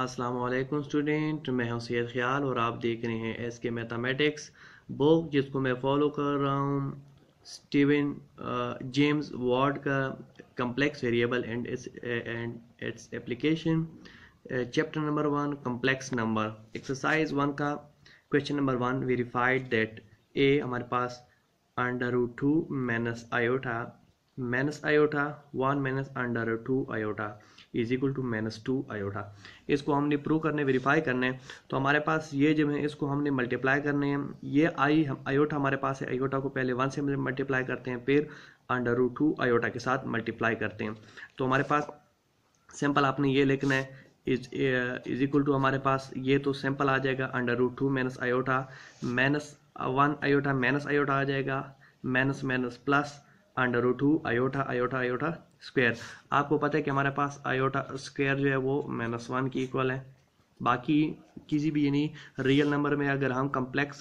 अस्सलाम स्टूडेंट मैं हूं सैयद ख्याल और आप देख रहे हैं एस के मैथमेटिक्स बुक जिसको मैं फॉलो कर रहा हूं स्टीवन जेम्स वार्ड का complex variable and its and its application chapter number one complex number exercise one का question number one verified that a हमारे पास under root two minus iota minus iota one minus under two iota is equal to minus two iota इसको हमने prove करने verify करने तो हमारे पास ये जो है इसको हमने मल्टीप्लाई करने हैं ये आई हम आयोटा हमारे पास है आयोटा को पहले वन से मल्टीप्लाई करते हैं फिर अंडर रूट टू आयोटा के साथ मल्टीप्लाई करते हैं तो हमारे पास सिंपल आपने ये लिखना है इज इज इक्वल टू हमारे पास ये तो सिंपल आ जाएगा under root two minus iota minus one iota minus iota आ जाएगा minus minus plus under root two iota iota iota square आपको पता है कि हमारे पास आयोटा स्क्वायर जो है वो माइनस वन की इक्वल है बाकी किसी भी यानी रियल नंबर में अगर हम कम्प्लेक्स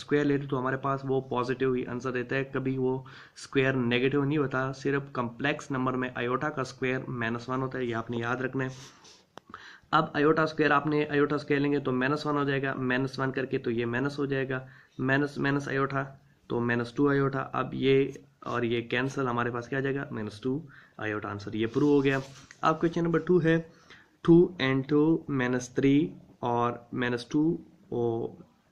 स्क्वायर लेते तो हमारे पास वो पॉजिटिव ही आंसर देता है कभी वो स्क्वायर नेगेटिव नहीं होता सिर्फ कम्प्लेक्स नंबर में आयोटा का स्क्वायर माइनस वन होता है ये आपने याद रखना है अब आयोटा स्क्वायर आपने आयोटा स्क्वायर लेंगे तो माइनस वन हो जाएगा माइनस वन करके तो ये माइनस हो जाएगा माइनस माइनस आयोटा तो माइनस टू आयोटा अब ये और ये कैंसल हमारे पास क्या आ जाएगा minus two I out answer ये प्रूव हो गया अब क्वेश्चन नंबर टू है two and two minus three और minus two o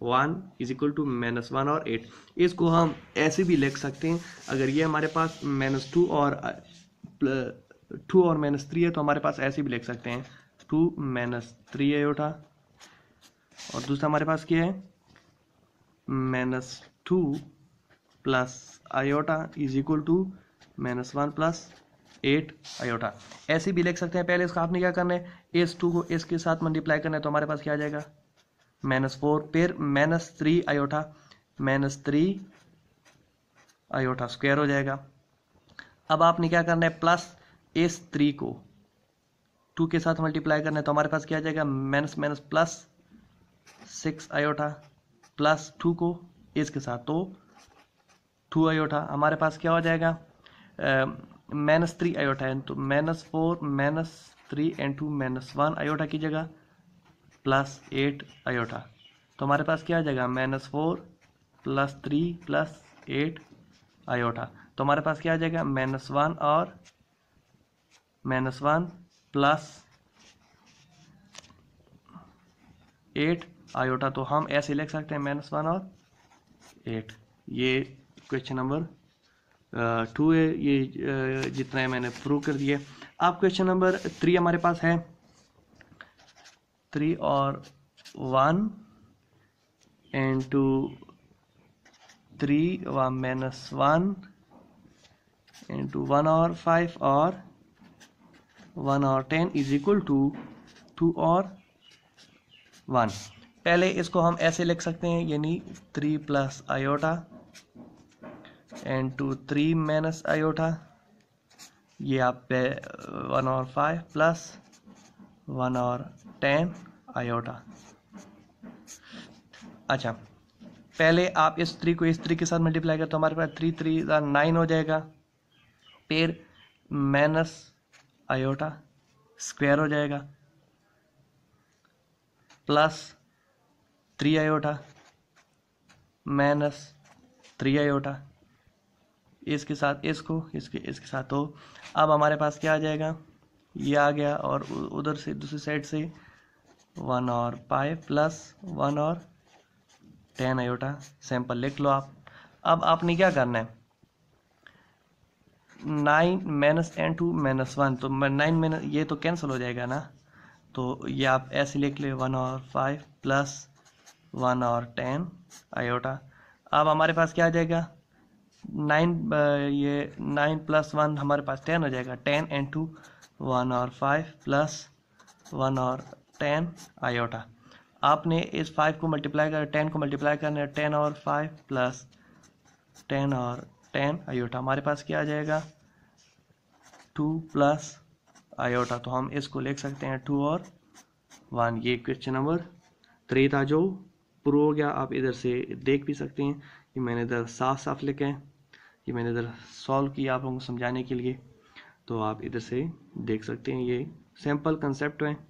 one is equal to minus one और एट इसको हम ऐसे भी लिख सकते हैं अगर ये हमारे पास माइनस टू और टू और माइनस थ्री है तो हमारे पास ऐसे भी लिख सकते हैं टू माइनस थ्री आयोटा और दूसरा हमारे पास क्या है minus two plus iota is equal to minus one plus eight iota ऐसे भी लिख सकते हैं पहले इसका आपने क्या करना है एस टू को एस के साथ मल्टीप्लाई करना है तो हमारे पास क्या आ जाएगा माइनस फोर फिर minus three iota minus three iota square हो जाएगा अब आपने क्या करना है प्लस एस थ्री को टू के साथ मल्टीप्लाई करना है तो हमारे पास क्या आ जाएगा minus minus plus six iota plus two को एस के साथ तो टू आयोटा हमारे पास क्या हो जाएगा माइनस थ्री आयोटा एन तो minus four minus three and two minus one iota की जगह प्लस एट आयोटा तो हमारे पास क्या आ जाएगा minus four plus three plus eight iota तो हमारे पास क्या आ जाएगा माइनस वन और minus one plus eight iota तो हम ऐसे लिख सकते हैं माइनस वन और एट ये क्वेश्चन नंबर टू है ये uh, जितना है मैंने प्रूव कर दिया अब क्वेश्चन नंबर थ्री हमारे पास है थ्री और वन एंड टू थ्री व minus one and two one और फाइव और वन और ten is equal to two और वन पहले इसको हम ऐसे लिख सकते हैं यानी three plus iota and two three minus iota ये आप पे वन और फाइव प्लस वन और टेन आयोटा अच्छा पहले आप इस थ्री को इस थ्री के साथ मल्टीप्लाई करें तो हमारे पास थ्री थ्री नाइन हो जाएगा फिर माइनस आयोटा स्क्वायर हो जाएगा plus three iota minus three iota इसके साथ इसको इसके इसके साथ ओ तो। अब हमारे पास क्या आ जाएगा ये आ गया और उधर से दूसरी साइड से वन और पाए प्लस वन और टेन आयोटा सैंपल लिख लो आप अब आपने क्या करना है nine minus and two minus one तो नाइन माइनस ये तो कैंसिल हो जाएगा ना तो ये आप ऐसे लिख ले वन और फाइव प्लस वन और टेन आयोटा अब हमारे पास क्या आ जाएगा नाइन ये नाइन प्लस वन हमारे पास टेन हो जाएगा टेन एंड टू वन और फाइव प्लस वन और टेन आयोटा आपने इस फाइव को मल्टीप्लाई कर टेन को मल्टीप्लाई करना है टेन और फाइव प्लस टेन और टेन आयोटा हमारे पास क्या आ जाएगा टू प्लस आयोटा तो हम इसको लिख सकते हैं टू और वन ये क्वेश्चन नंबर थ्री था जो प्रूव हो गया आप इधर से देख भी सकते हैं ये मैंने इधर साफ साफ लिखे हैं ये मैंने इधर सॉल्व किया आप लोगों को समझाने के लिए तो आप इधर से देख सकते हैं ये सैम्पल कंसेप्ट हैं